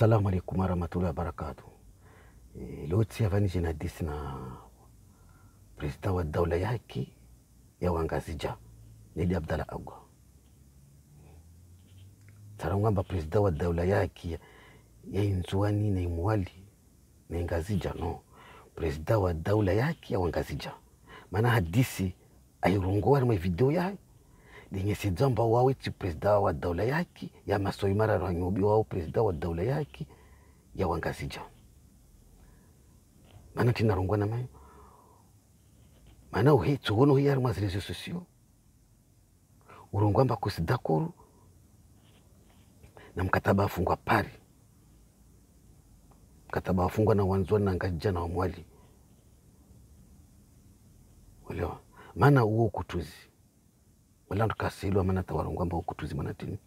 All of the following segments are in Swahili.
assalamu alaikum warahmatullahi wabarakatu. E, eh, leo hapa nije na hadisi na presida wa daula yake ya Wangazija Neli abdala Agwa sarangwamba presida wa daula yake ya Inzwani na Imwali na Ingazija no presida wa daula yake ya Wangazija, maana hadisi airongowari na video yayo lenye sijamba wawichi presida wa daula yaki ya masoimara rwanyobi wao presida wa daula yaki ya jo mana tinarongwa na mayo mana uhe tsuwono uhe yari mwazirezo sosio urongwa sida dakoro na mkataba afungwa pari mkataba afungwa na wanzwani na ngajija na wamwali ulewa maana uwo ukutuzi welandu kasilwa maana tawarongwamba ukutuzi mwanatini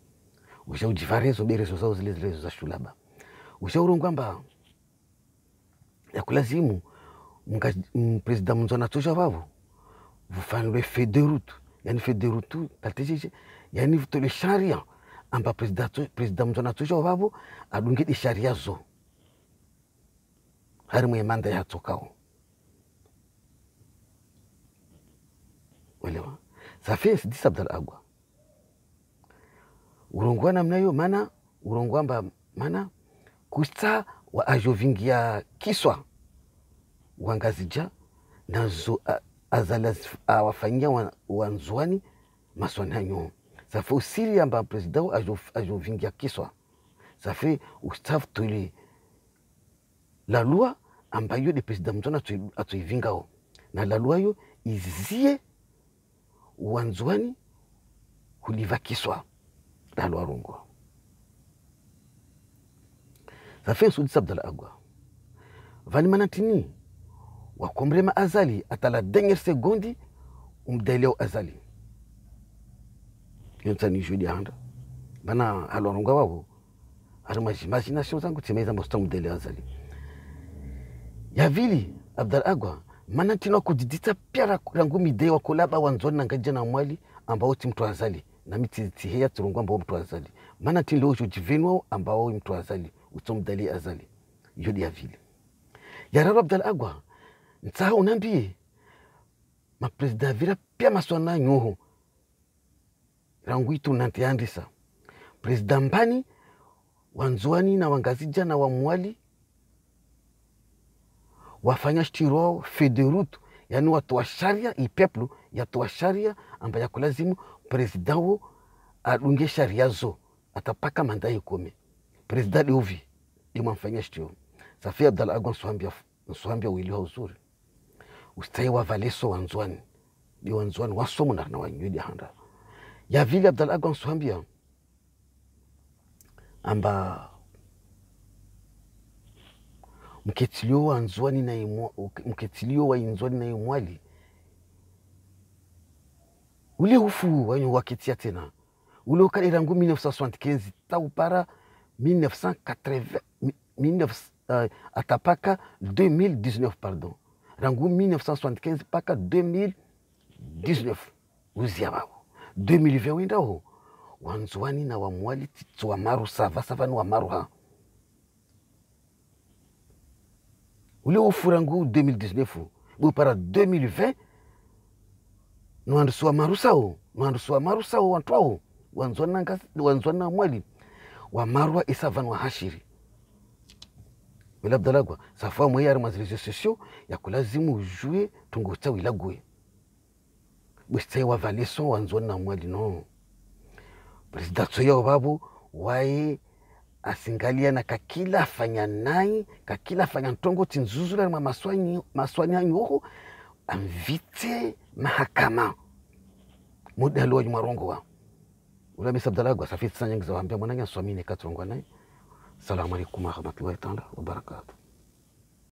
ushaujivarezo berezo zao zile zilezo za shulaba ya mga presida mzo na anatosha wavu vufanwe federutu yani federutu katecheche yani vutole sharia amba presida mzo na vavo wavu di sharia zo harimwe emanda yatsokao elewa safesi disa bdal agwa urongwa namna hiyo maana urongwamba maana kusta wa ajo vingia kiswa wangazija zo azala awafanyia wanzuani maswananyo safe usiri amba presida ajovingia kiswa safe ustafu tuli lalua ambayo de presida mzona atuivingao na lalua yo izie uwanzwani hulivakiswa lalo sudi zafe sudisabdala agwa vanimanatini wakomrema azali atala denger dernière segondi umdeleo azali yontsani juli anda bana alwarunga wavo ari majimagination zangu timaiza mosita umdeleo azali yavili abdala agwa mana tino kujidita piara rangu midei wakulaba wanzoni na nangaja na mwali ambao ti mtu azali miti tihea turungu ambao mtu azali mana tini leo chojivenwao ambao mtu azali utsomdali azali yodi ya vile rabu abdal agwa ntaha unambie ma presida avira pia maswana nyoho rangu itu nantiandisa presida mbani wanzuani na wangazija na wamwali wafanya shtiro wao federutu, yani watu wa sharia ipeplu yatu wa sharia ambaye kulazimu presida wo adunge sharia zo atapaka manda ikumi presida diuvi dimwamfanyia shtiro Safia Abdal Agwa nsuambia nsuambia wiliwa uzuri ustai wa valeso wanzwani di wanzwani wasomo na wanyudi handa ya vili Abdal Agwa nsuambia amba mketilio wa nzwani na imwa, mketilio wa inzwani na imwali ule ufu wanyo waketia tena ule ukalera rangu 1975 taupara 1980 atapaka 2019 pardon rangu 1975 paka 2019 uzia vavo 2020 wendaho wanzwani na wamwali titso maru sava sava ni maru ha ule ofurangu 2019 bwepara 2020 niwandusuwa marusawo niwandusuwa marusawo wantwawo wanzwana mwali wamarwa isavanwa hashiri wilabdalagwa safa mwe yari mwazi reseaux sociaux yakulazimu ujue tungutsa wilague bwistsayi wavaleson wanzwana mwali no presida tsoyawo vavo waye asingalia na kakila afanya nai kakila afanya ntongo chinzuzula mwa maswani, maswani anyoho amvite mahakama muda aliwaji mwarongo wa ula misa abdalagwa safiti sanyangiza waambia mwananya swamine katrongwa naye salamu wa rahmatullahi wa barakatuh